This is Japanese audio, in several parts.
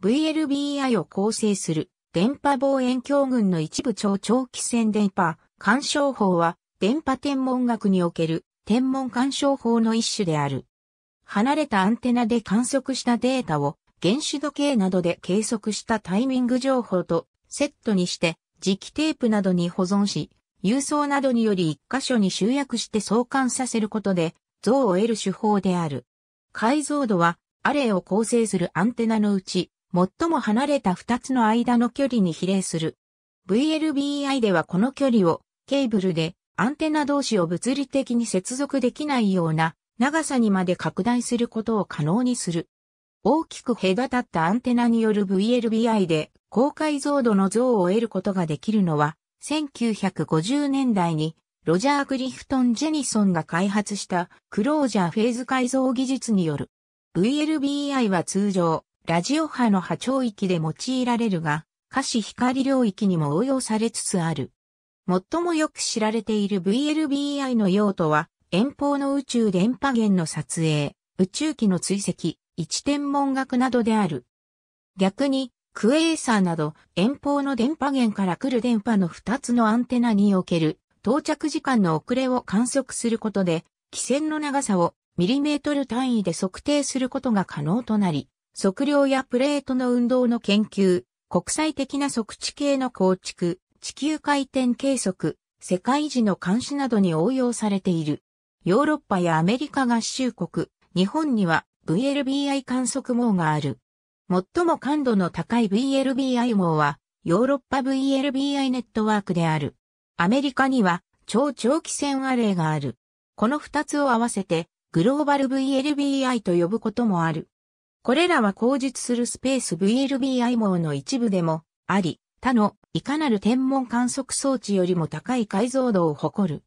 VLBI を構成する電波望遠鏡群の一部超長期線電波干渉法は電波天文学における天文干渉法の一種である。離れたアンテナで観測したデータを原子時計などで計測したタイミング情報とセットにして磁気テープなどに保存し、郵送などにより一箇所に集約して相関させることで像を得る手法である。解像度はアレイを構成するアンテナのうち最も離れた2つの間の距離に比例する。VLBI ではこの距離をケーブルでアンテナ同士を物理的に接続できないような長さにまで拡大することを可能にする。大きく隔たったアンテナによる VLBI で高解像度の像を得ることができるのは1950年代にロジャー・クリフトン・ジェニソンが開発したクロージャーフェーズ改造技術による。VLBI は通常ラジオ波の波長域で用いられるが、可視光領域にも応用されつつある。最もよく知られている VLBI の用途は、遠方の宇宙電波源の撮影、宇宙機の追跡、一天文学などである。逆に、クエーサーなど遠方の電波源から来る電波の2つのアンテナにおける到着時間の遅れを観測することで、気線の長さをミリメートル単位で測定することが可能となり、測量やプレートの運動の研究、国際的な測地系の構築、地球回転計測、世界時の監視などに応用されている。ヨーロッパやアメリカ合衆国、日本には VLBI 観測網がある。最も感度の高い VLBI 網は、ヨーロッパ VLBI ネットワークである。アメリカには、超長期戦アレイがある。この二つを合わせて、グローバル VLBI と呼ぶこともある。これらは口述するスペース VLBI 網の一部でもあり、他のいかなる天文観測装置よりも高い解像度を誇る。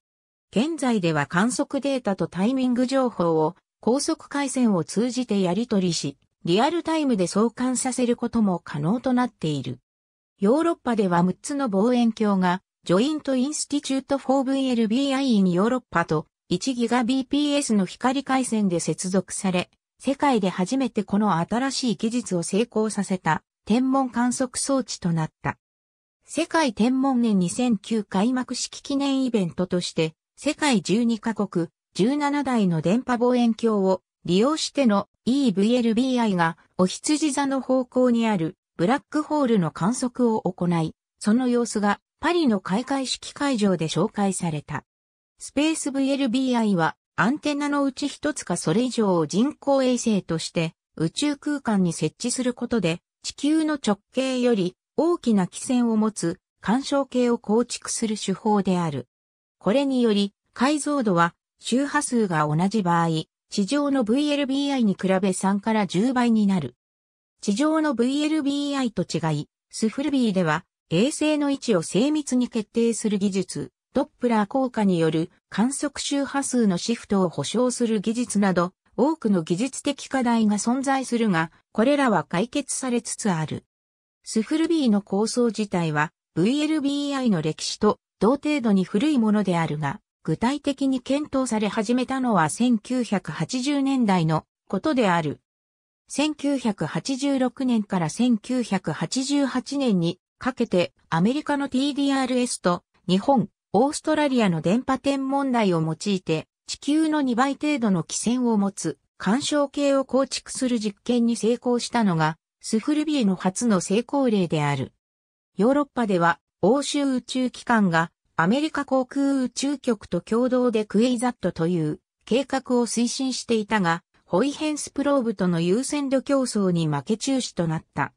現在では観測データとタイミング情報を高速回線を通じてやり取りし、リアルタイムで相関させることも可能となっている。ヨーロッパでは6つの望遠鏡が、ジョイントインスティチュート 4VLBI にヨーロッパと 1GBps の光回線で接続され、世界で初めてこの新しい技術を成功させた天文観測装置となった。世界天文年2009開幕式記念イベントとして、世界12カ国、17台の電波望遠鏡を利用しての EVLBI がお羊座の方向にあるブラックホールの観測を行い、その様子がパリの開会式会場で紹介された。スペース VLBI はアンテナのうち一つかそれ以上を人工衛星として宇宙空間に設置することで地球の直径より大きな基線を持つ干渉系を構築する手法である。これにより解像度は周波数が同じ場合、地上の VLBI に比べ3から10倍になる。地上の VLBI と違い、スフルビーでは衛星の位置を精密に決定する技術、ドップラー効果による観測周波数のシフトを保証する技術など、多くの技術的課題が存在するが、これらは解決されつつある。スフルビーの構想自体は VLBI の歴史と同程度に古いものであるが、具体的に検討され始めたのは1980年代のことである。1986年から1988年にかけてアメリカの TDRS と日本オーストラリアの電波天文台を用いて、地球の2倍程度の気線を持つ、干渉計を構築する実験に成功したのが、スフルビエの初の成功例である。ヨーロッパでは、欧州宇宙機関が、アメリカ航空宇宙局と共同でクエイザットという計画を推進していたが、ホイヘンスプローブとの優先度競争に負け中止となった。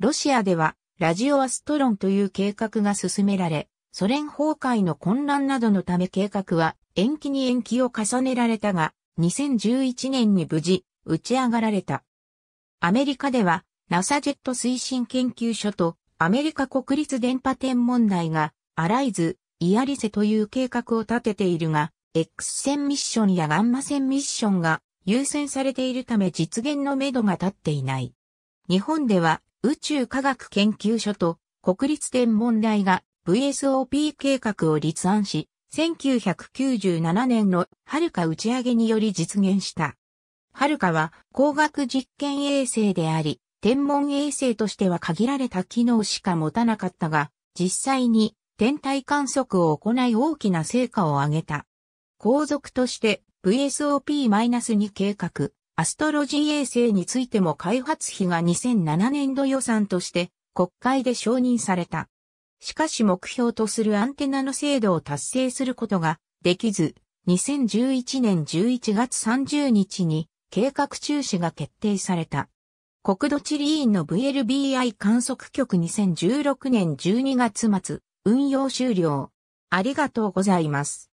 ロシアでは、ラジオアストロンという計画が進められ、ソ連崩壊の混乱などのため計画は延期に延期を重ねられたが、2011年に無事打ち上がられた。アメリカでは NASA ジェット推進研究所とアメリカ国立電波天文台がアライズ、イアリセという計画を立てているが、X 線ミッションやガンマ線ミッションが優先されているため実現のめどが立っていない。日本では宇宙科学研究所と国立天文台が VSOP 計画を立案し、1997年のはるか打ち上げにより実現した。はるかは光学実験衛星であり、天文衛星としては限られた機能しか持たなかったが、実際に天体観測を行い大きな成果を上げた。後続として VSOP-2 計画、アストロジー衛星についても開発費が2007年度予算として国会で承認された。しかし目標とするアンテナの精度を達成することができず、2011年11月30日に計画中止が決定された。国土地理院の VLBI 観測局2016年12月末、運用終了。ありがとうございます。